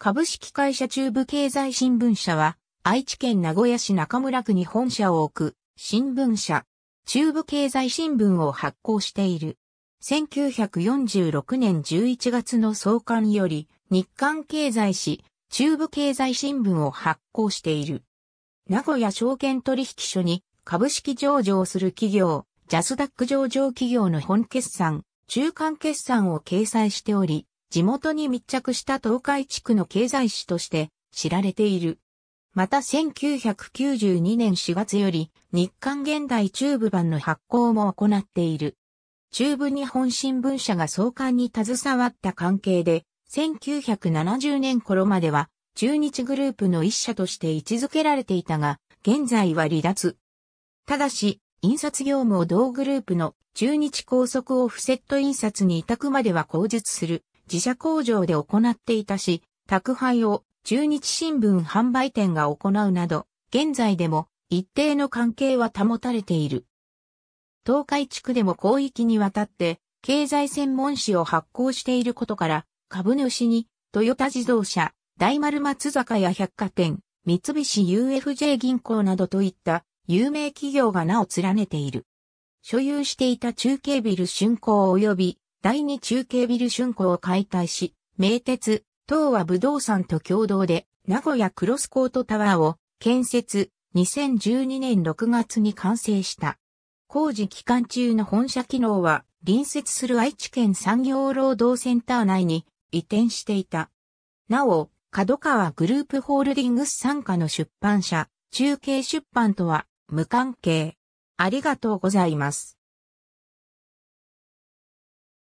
株式会社中部経済新聞社は、愛知県名古屋市中村区に本社を置く、新聞社、中部経済新聞を発行している。1946年11月の創刊より、日刊経済誌、中部経済新聞を発行している。名古屋証券取引所に株式上場する企業、ジャスダック上場企業の本決算、中間決算を掲載しており、地元に密着した東海地区の経済史として知られている。また1992年4月より日刊現代中部版の発行も行っている。中部日本新聞社が創刊に携わった関係で、1970年頃までは中日グループの一社として位置づけられていたが、現在は離脱。ただし、印刷業務を同グループの中日高速オフセット印刷に委託までは口述する。自社工場で行っていたし、宅配を中日新聞販売店が行うなど、現在でも一定の関係は保たれている。東海地区でも広域にわたって経済専門誌を発行していることから、株主にトヨタ自動車、大丸松坂や百貨店、三菱 UFJ 銀行などといった有名企業が名を連ねている。所有していた中継ビル竣工及び第二中継ビル春港を解体し、名鉄、東和武道産と共同で、名古屋クロスコートタワーを建設、2012年6月に完成した。工事期間中の本社機能は、隣接する愛知県産業労働センター内に移転していた。なお、角川グループホールディングス参加の出版社、中継出版とは無関係。ありがとうございます。